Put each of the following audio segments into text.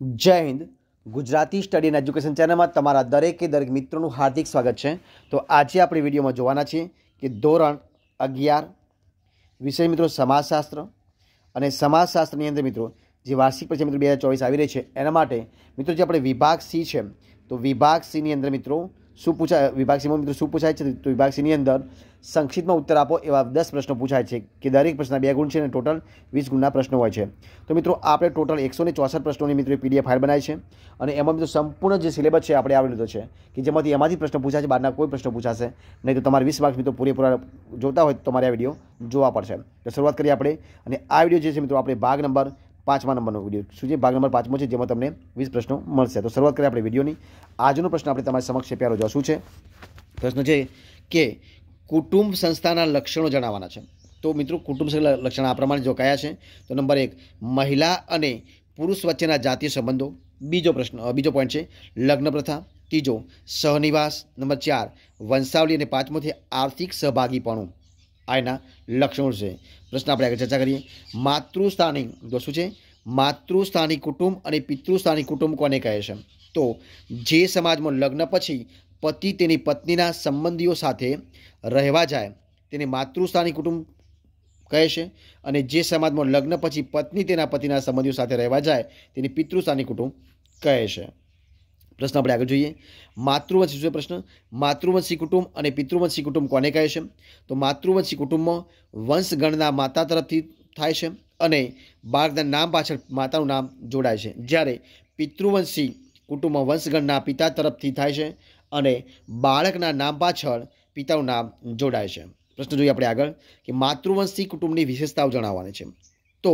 જય હિન્દ Gujarati study and education ચેનલમાં તમારા દરેકે દરેક મિત્રોનું હાર્દિક સ્વાગત છે તો આજે આપણે વિડીયોમાં જોવાના છીએ કે ધોરણ અગિયાર વિષય મિત્રો સમાજશાસ્ત્ર અને સમાજશાસ્ત્રની અંદર મિત્રો જે વાર્ષિક પરીક્ષા મિત્રો બે હજાર ચોવીસ આવી રહી છે એના માટે મિત્રો જે આપણે વિભાગ સી છે તો વિભાગ સીની અંદર મિત્રો શું પૂછાય વિભાગ સીમાં મિત્રો શું પૂછાય છે તો વિભાગ સીની અંદર સંક્ષિપ્તમાં ઉત્તર આપો એવા દસ પ્રશ્નો પૂછાય છે કે દરેક પ્રશ્ન બે ગુણ છે અને ટોટલ વીસ ગુણના પ્રશ્નો હોય છે તો મિત્રો આપણે ટોટલ એકસો ને ચોસઠ પ્રશ્નોની મિત્રો પીડીએફ ફાઇલ બનાવી છે અને એમાં મિત્રો સંપૂર્ણ જે સિલેબસ છે આપણે આવી લીધો છે કે જેમાંથી એમાંથી પ્રશ્ન પૂછાય છે બહારના કોઈ પ્રશ્ન પૂછાશે નહીં તો તમારે વીસ માર્ક્સ મિત્રો પૂરેપૂરા જોતા હોય તો તમારે આ વિડીયો જોવા પડશે તો શરૂઆત કરીએ આપણે અને આ વિડીયો જે છે મિત્રો આપણે ભાગ નંબર પાંચમા નંબરનો વિડીયો શું છે ભાગ નંબર પાંચમો છે જેમાં તમને વીસ પ્રશ્નો મળશે તો શરૂઆત કરીએ આપણે વિડીયોની આજનો પ્રશ્ન આપણે તમારી સમક્ષ છે પ્યારો છે પ્રશ્ન છે કે કુટુંબ સંસ્થાના લક્ષણો જણાવવાના છે તો મિત્રો કુટુંબ લક્ષણ આ પ્રમાણે જો જોકાયા છે તો નંબર એક મહિલા અને પુરુષ વચ્ચેના જાતીય સંબંધો બીજો પ્રશ્ન બીજો પોઈન્ટ છે લગ્ન પ્રથા ત્રીજો સહનિવાસ નંબર ચાર વંશાવલી અને પાંચમોથી આર્થિક સહભાગીપણું આ એના લક્ષણો છે પ્રશ્ન આપણે આગળ ચર્ચા કરીએ માતૃસ્થાની તો શું છે માતૃસ્થાની કુટુંબ અને પિતૃસ્થાની કુટુંબ કોને કહે છે તો જે સમાજમાં લગ્ન પછી પતિ તેની પત્નીના સંબંધીઓ સાથે રહેવા જાય તેને માતૃસ્થાની કુટુંબ કહે છે અને જે સમાજમાં લગ્ન પછી પત્ની તેના પતિના સંબંધીઓ સાથે રહેવા જાય તેને પિતૃસ્થાની કુટુંબ કહે છે પ્રશ્ન આપણે આગળ જોઈએ માતૃવંશી છે પ્રશ્ન માતૃવંશી કુટુંબ અને પિતૃવંશી કુટુંબ કોને કહે છે તો માતૃવંશી કુટુંબમાં વંશગણના માતા તરફથી થાય છે અને બાળકના નામ પાછળ માતાનું નામ જોડાય છે જ્યારે પિતૃવંશી કુટુંબ વંશગણના પિતા તરફથી થાય છે અને બાળકના નામ પાછળ પિતાનું નામ જોડાય છે પ્રશ્ન જોઈએ આપણે આગળ કે માતૃવંશી કુટુંબની વિશેષતાઓ જણાવવાની છે તો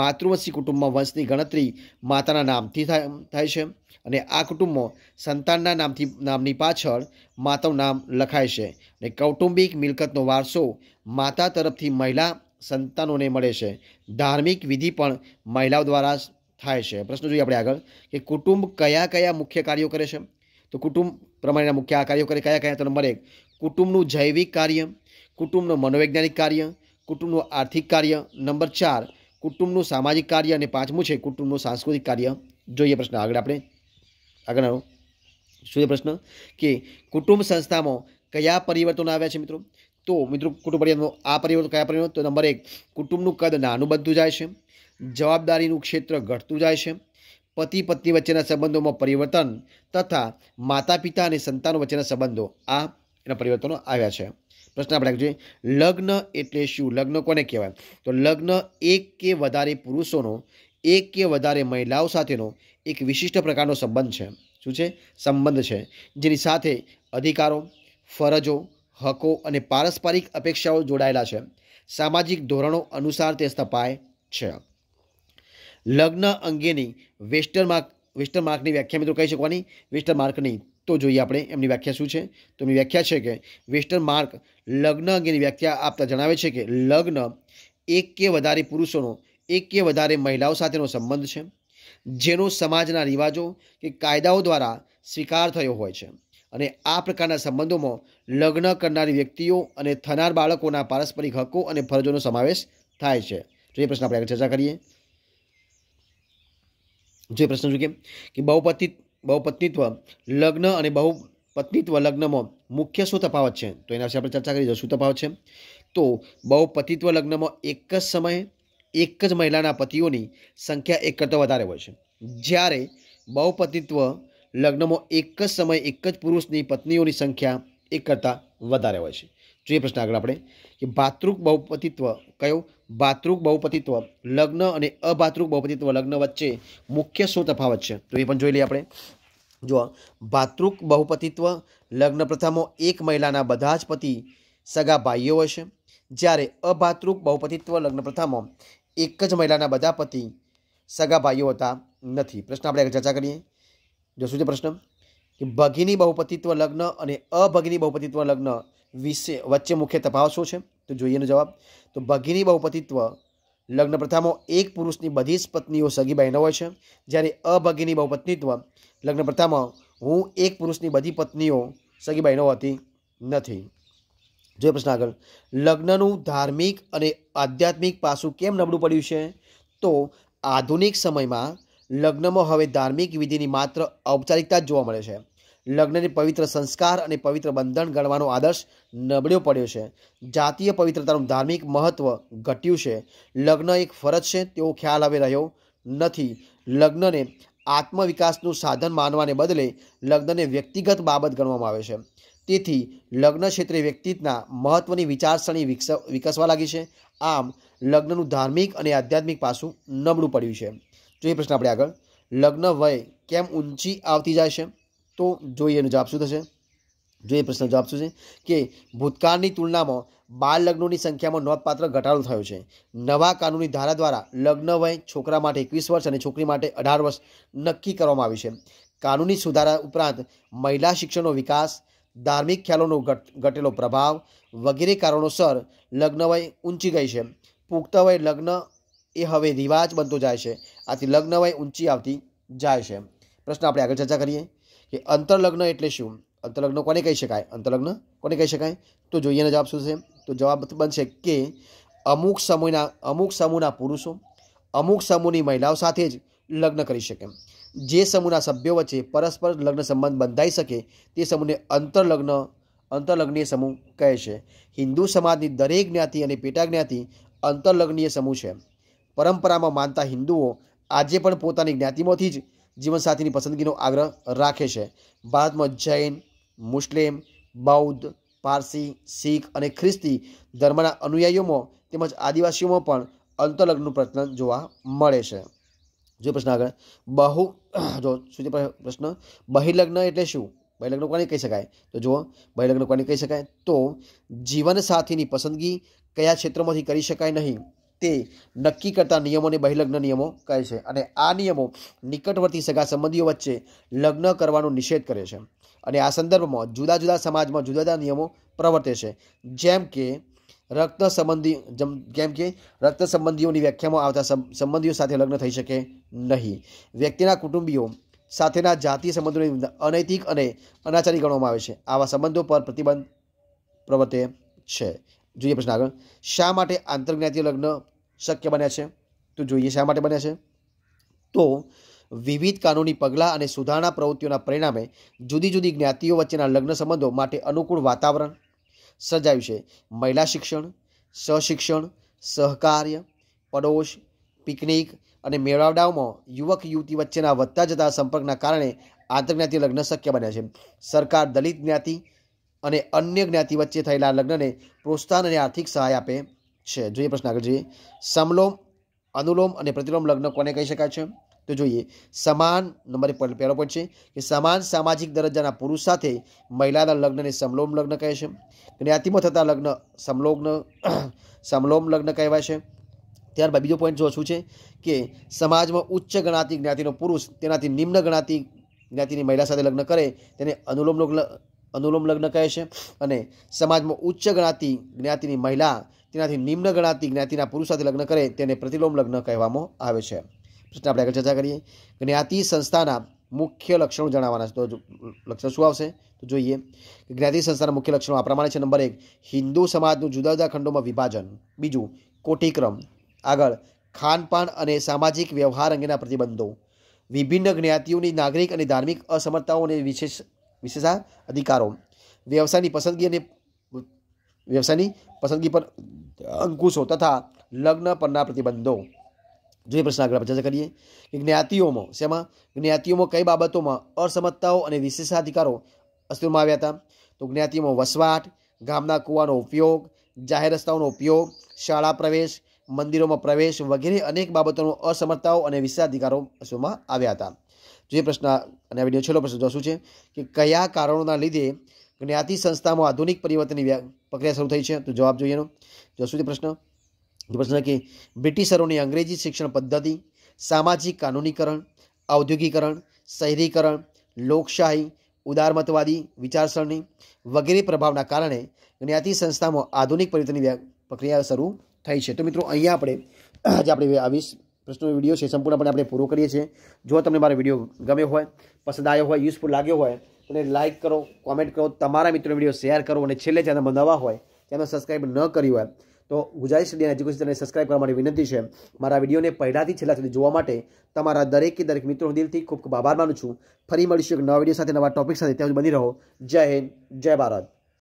માતૃવંશી કુટુંબમાં વંશની ગણતરી માતાના નામથી થાય છે અને આ કુટુંબમાં સંતાનના નામથી નામની પાછળ માતાનું નામ લખાય છે અને કૌટુંબિક મિલકતનો વારસો માતા તરફથી મહિલા સંતાનોને મળે છે ધાર્મિક વિધિ પણ મહિલાઓ દ્વારા થાય છે પ્રશ્ન જોઈએ આપણે આગળ કે કુટુંબ કયા કયા મુખ્ય કાર્યો કરે છે તો કુટુંબ પ્રમાણેના મુખ્ય કાર્યો કરે કયા કયા તો નંબર એક કુટુંબનું જૈવિક કાર્ય કુટુંબનું મનોવૈજ્ઞાનિક કાર્ય કુટુંબનું આર્થિક કાર્ય નંબર ચાર કુટુંબનું સામાજિક કાર્ય અને પાંચમું છે કુટુંબનું સાંસ્કૃતિક કાર્ય જોઈએ પ્રશ્ન આગળ આપણે આગળનો શું છે પ્રશ્ન કે કુટુંબ સંસ્થામાં કયા પરિવર્તનો આવ્યા છે મિત્રો તો મિત્રો કુટુંબ પરિવર્તનો આ પરિવર્તન કયા પરિવર્તન તો નંબર એક કુટુંબનું કદ નાનું બધું જાય છે જવાબદારીનું ક્ષેત્ર ઘટતું જાય છે પતિ પત્ની વચ્ચેના સંબંધોમાં પરિવર્તન તથા માતા પિતા અને સંતાનો વચ્ચેના સંબંધો આ એના પરિવર્તનો આવ્યા છે પ્રશ્ન આપણે જોઈએ લગ્ન એટલે શું લગ્ન કોને કહેવાય તો લગ્ન એક કે વધારે પુરુષોનો એક કે વધારે મહિલાઓ સાથેનો એક વિશિષ્ટ પ્રકારનો સંબંધ છે શું છે સંબંધ છે જેની સાથે અધિકારો ફરજો હકો અને પારસ્પરિક અપેક્ષાઓ જોડાયેલા છે સામાજિક ધોરણો અનુસાર તે સ્થપાય છે લગ્ન અંગેની માર્ક વેસ્ટરમાર્ક માર્કની વ્યાખ્યા મિત્રો કહી શકવાની માર્કની તો જોઈએ આપણે એમની વ્યાખ્યા શું છે તો એમની વ્યાખ્યા છે કે માર્ક લગ્ન અંગેની વ્યાખ્યા આપતા જણાવે છે કે લગ્ન એક કે વધારે પુરુષોનો એક કે વધારે મહિલાઓ સાથેનો સંબંધ છે જેનો સમાજના રિવાજો કે કાયદાઓ દ્વારા સ્વીકાર થયો હોય છે અને આ પ્રકારના સંબંધોમાં લગ્ન કરનારી વ્યક્તિઓ અને થનાર બાળકોના પારસ્પરિક હકો અને ફરજોનો સમાવેશ થાય છે તો એ પ્રશ્ન આપણે આગળ ચર્ચા કરીએ જે પ્રશ્ન છે કે બહુપતિ બહુપત્નીત્વ લગ્ન અને બહુ પત્નીત્વ લગ્નમાં મુખ્ય શું તફાવત છે તો એના વિશે આપણે ચર્ચા કરી શું તફાવત છે તો બહુપતિત્વ લગ્નમાં એક જ સમયે એક જ મહિલાના પતિઓની સંખ્યા એક કરતાં વધારે હોય છે જ્યારે બહુપતિત્વ લગ્નમાં એક જ સમયે એક જ પુરુષની પત્નીઓની સંખ્યા એક કરતાં વધારે હોય છે એ પ્રશ્ન આગળ આપણે કે ભાતૃક બહુપતિત્વ કયો ભાતૃક બહુપતિત્વ લગ્ન અને અભાતૃક બહુપતિત્વ લગ્ન વચ્ચે મુખ્ય શું તફાવત છે તો એ પણ જોઈ લઈએ આપણે જો ભાતૃક બહુપતિત્વ લગ્ન પ્રથામાં એક મહિલાના બધા જ પતિ સગા ભાઈઓ હોય છે જ્યારે અભાતૃક બહુપતિત્વ લગ્ન પ્રથામાં એક જ મહિલાના બધા પતિ સગા ભાઈઓ હોતા નથી પ્રશ્ન આપણે ચર્ચા કરીએ જો શું છે પ્રશ્ન કે ભગિની બહુપતિત્વ લગ્ન અને અભગિની બહુપતિત્વ લગ્ન વિશે વચ્ચે મુખ્ય તફાવત શું છે તો જોઈએનો જવાબ તો ભગીની બહુપતિત્વ લગ્ન પ્રથામાં એક પુરુષની બધી જ પત્નીઓ સગી બહેનો હોય છે જ્યારે અભગિની બહુપત્નીત્વ લગ્ન પ્રથામાં હું એક પુરુષની બધી પત્નીઓ સગી બહેનો હોતી નથી જોઈએ પ્રશ્ન આગળ લગ્નનું ધાર્મિક અને આધ્યાત્મિક પાસું કેમ નબળું પડ્યું છે તો આધુનિક સમયમાં લગ્નમાં હવે ધાર્મિક વિધિની માત્ર ઔપચારિકતા જ જોવા મળે છે લગ્નને પવિત્ર સંસ્કાર અને પવિત્ર બંધન ગણવાનો આદર્શ નબળ્યો પડ્યો છે જાતીય પવિત્રતાનું ધાર્મિક મહત્વ ઘટ્યું છે લગ્ન એક ફરજ છે તેવો ખ્યાલ હવે રહ્યો નથી લગ્નને આત્મવિકાસનું સાધન માનવાને બદલે લગ્નને વ્યક્તિગત બાબત ગણવામાં આવે છે તેથી લગ્ન ક્ષેત્રે વ્યક્તિત્વના મહત્ત્વની વિચારસરણી વિકસ વિકસવા લાગી છે આમ લગ્નનું ધાર્મિક અને આધ્યાત્મિક પાસું નબળું પડ્યું છે જોઈએ પ્રશ્ન આપણે આગળ લગ્ન વય કેમ ઊંચી આવતી જાય છે તો જોઈએ એનો જવાબ શું થશે જોઈએ પ્રશ્ન જવાબ શું છે કે ભૂતકાળની તુલનામાં બાળ લગ્નોની સંખ્યામાં નોંધપાત્ર ઘટાડો થયો છે નવા કાનૂની ધારા દ્વારા લગ્ન વય છોકરા માટે એકવીસ વર્ષ અને છોકરી માટે અઢાર વર્ષ નક્કી કરવામાં આવી છે કાનૂની સુધારા ઉપરાંત મહિલા શિક્ષણનો વિકાસ ધાર્મિક ખ્યાલોનો ઘટેલો પ્રભાવ વગેરે કારણોસર લગ્ન વય ઊંચી ગઈ છે પુખ્ત વય લગ્ન એ હવે રિવાજ બનતો જાય છે આથી લગ્નવાય ઊંચી આવતી જાય છે પ્રશ્ન આપણે આગળ ચર્ચા કરીએ કે અંતરલગ્ન એટલે શું અંતરલગ્ન કોને કહી શકાય અંતરલગ્ન કોને કહી શકાય તો જોઈએનો જવાબ શું છે તો જવાબ બનશે કે અમુક સમયના અમુક સમૂહના પુરુષો અમુક સમૂહની મહિલાઓ સાથે જ લગ્ન કરી શકે જે સમૂહના સભ્યો વચ્ચે પરસ્પર લગ્ન સંબંધ બંધાઈ શકે તે સમૂહને અંતરલગ્ન અંતરલગ્નીય સમૂહ કહે છે હિન્દુ સમાજની દરેક જ્ઞાતિ અને પેટા જ્ઞાતિ અંતરલગ્નીય સમૂહ છે પરંપરામાં માનતા હિન્દુઓ આજે પણ પોતાની જ્ઞાતિમાંથી જ જીવનસાથીની પસંદગીનો આગ્રહ રાખે છે ભારતમાં જૈન મુસ્લિમ બૌદ્ધ પારસી શીખ અને ખ્રિસ્તી ધર્મના અનુયાયીઓમાં તેમજ આદિવાસીઓમાં પણ અંતરલગ્નનું પ્રચલન જોવા મળે છે જો પ્રશ્ન આગળ બહુ જો શું છે પ્રશ્ન બહિર્લગ્ન એટલે શું બહિર્લગ્ન કોને કહી શકાય તો જુઓ બહિર્લગ્ન કોને કહી શકાય તો જીવનસાથીની પસંદગી કયા ક્ષેત્રોમાંથી કરી શકાય નહીં તે નક્કી કરતા નિયમોને બહિલગ્ન નિયમો કહે છે અને આ નિયમો નિકટવર્તી સગા સંબંધીઓ વચ્ચે લગ્ન કરવાનો નિષેધ કરે છે અને આ સંદર્ભમાં જુદા જુદા સમાજમાં જુદા જુદા નિયમો પ્રવર્તે છે જેમ કે રક્ત સંબંધી જેમ કે રક્ત સંબંધીઓની વ્યાખ્યામાં આવતા સંબંધીઓ સાથે લગ્ન થઈ શકે નહીં વ્યક્તિના કુટુંબીઓ સાથેના જાતિ સંબંધોને અનૈતિક અને અનાચારી ગણવામાં આવે છે આવા સંબંધો પર પ્રતિબંધ પ્રવર્તે છે જોઈએ પ્રશ્ન આગળ શા માટે આંતરજ્ઞાતીય લગ્ન શક્ય બન્યા છે તો જોઈએ શા માટે બન્યા છે તો વિવિધ કાનૂની પગલાં અને સુધારણા પ્રવૃત્તિઓના પરિણામે જુદી જુદી જ્ઞાતિઓ વચ્ચેના લગ્ન સંબંધો માટે અનુકૂળ વાતાવરણ સર્જાયું છે મહિલા શિક્ષણ સશિક્ષણ સહકાર્ય પડોશ પિકનિક અને મેળાવડાઓમાં યુવક યુવતી વચ્ચેના વધતા જતા સંપર્કના કારણે આંતરજ્ઞાતીય લગ્ન શક્ય બન્યા છે સરકાર દલિત જ્ઞાતિ અને અન્ય જ્ઞાતિ વચ્ચે થયેલા લગ્નને પ્રોત્સાહન અને આર્થિક સહાય આપે છે જોઈએ પ્રશ્ન આગળ જોઈએ સમલોમ અનુલોમ અને પ્રતિલોમ લગ્ન કોને કહી શકાય છે તો જોઈએ સમાન નંબર પહેલો પોઈન્ટ છે કે સમાન સામાજિક દરજ્જાના પુરુષ સાથે મહિલાના લગ્નને સમલોમ લગ્ન કહે છે જ્ઞાતિમાં થતા લગ્ન સમલોગ્ન સમલોમ લગ્ન કહેવાય છે ત્યારબાદ બીજો પોઈન્ટ જોશું છે કે સમાજમાં ઉચ્ચ ગણાતી જ્ઞાતિનો પુરુષ તેનાથી નિમ્ન ગણાતી જ્ઞાતિની મહિલા સાથે લગ્ન કરે તેને અનુલોમ અનુલોમ લગ્ન કહે છે અને સમાજમાં ઉચ્ચ ગણાતી જ્ઞાતિની મહિલા તેનાથી નિમ્ન ગણાતી જ્ઞાતિના પુરુષ સાથે લગ્ન કરે તેને પ્રતિલોમ લગ્ન કહેવામાં આવે છે પ્રશ્ન આપણે આગળ ચર્ચા કરીએ જ્ઞાતિ સંસ્થાના મુખ્ય લક્ષણો જણાવવાના છે તો લક્ષણ શું આવશે તો જોઈએ જ્ઞાતિ સંસ્થાના મુખ્ય લક્ષણો આ પ્રમાણે છે નંબર એક હિન્દુ સમાજનું જુદા જુદા ખંડોમાં વિભાજન બીજું કોટિક્રમ આગળ ખાનપાન અને સામાજિક વ્યવહાર અંગેના પ્રતિબંધો વિભિન્ન જ્ઞાતિઓની નાગરિક અને ધાર્મિક અસમર્થતાઓને વિશેષ વિશેષા અધિકારો વ્યવસાયની પસંદગી અને વ્યવસાયની પસંદગી પર અંકુશો તથા લગ્ન પરના પ્રતિબંધો જોઈએ પ્રશ્ન આગળ ચર્ચા કરીએ કે જ્ઞાતિઓમાં શેમાં જ્ઞાતિઓમાં કઈ બાબતોમાં અસમતતાઓ અને વિશેષાધિકારો અસ્તિત્વમાં આવ્યા હતા તો જ્ઞાતિઓમાં વસવાટ ગામના કૂવાનો ઉપયોગ જાહેર રસ્તાઓનો ઉપયોગ શાળા પ્રવેશ મંદિરોમાં પ્રવેશ વગેરે અનેક બાબતોનો અસમર્થતાઓ અને વિશેષાધિકારો અસ્તિત્વમાં આવ્યા હતા જે પ્રશ્ન અને આ છેલ્લો પ્રશ્ન જોશું છે કે કયા કારણોના લીધે જ્ઞાતિ સંસ્થામાં આધુનિક પરિવર્તનની પ્રક્રિયા શરૂ થઈ છે તો જવાબ જોઈએ એનો જોશું તે પ્રશ્ન પ્રશ્ન કે બ્રિટિશરોની અંગ્રેજી શિક્ષણ પદ્ધતિ સામાજિક કાનૂનીકરણ ઔદ્યોગિકરણ શહેરીકરણ લોકશાહી ઉદારમતવાદી વિચારસરણી વગેરે પ્રભાવના કારણે જ્ઞાતિ સંસ્થામાં આધુનિક પરિવર્તનની પ્રક્રિયા શરૂ થઈ છે તો મિત્રો અહીંયા આપણે આજે આપણે આવીશ પ્રશ્નો વિડીયો છે સંપૂર્ણપણે આપણે પૂરો કરીએ છીએ જો તમને મારો વિડીયો ગમે હોય પસંદ આવ્યો હોય યુઝફુલ લાગ્યો હોય તો લાઇક કરો કોમેન્ટ કરો તમારા મિત્રો વિડીયો શેર કરો અને છેલ્લે ચેનલમાં નવા હોય ચેનલ સબસ્ક્રાઈબ ન કરી હોય તો ગુજરાતી સ્ટડી એજ્યુકેશન ચેનલને સબસ્ક્રાઈબ કરવા મારી વિનંતી છે મારા વિડીયોને પહેલાંથી છેલ્લા સુધી જોવા માટે તમારા દરેકે દરેક મિત્રો દિલથી ખૂબ ખૂબ આભાર માનું છું ફરી મળીશું એક નવા વિડીયો સાથે નવા ટોપિક સાથે ત્યાં બની રહો જય હિન્દ જય ભારત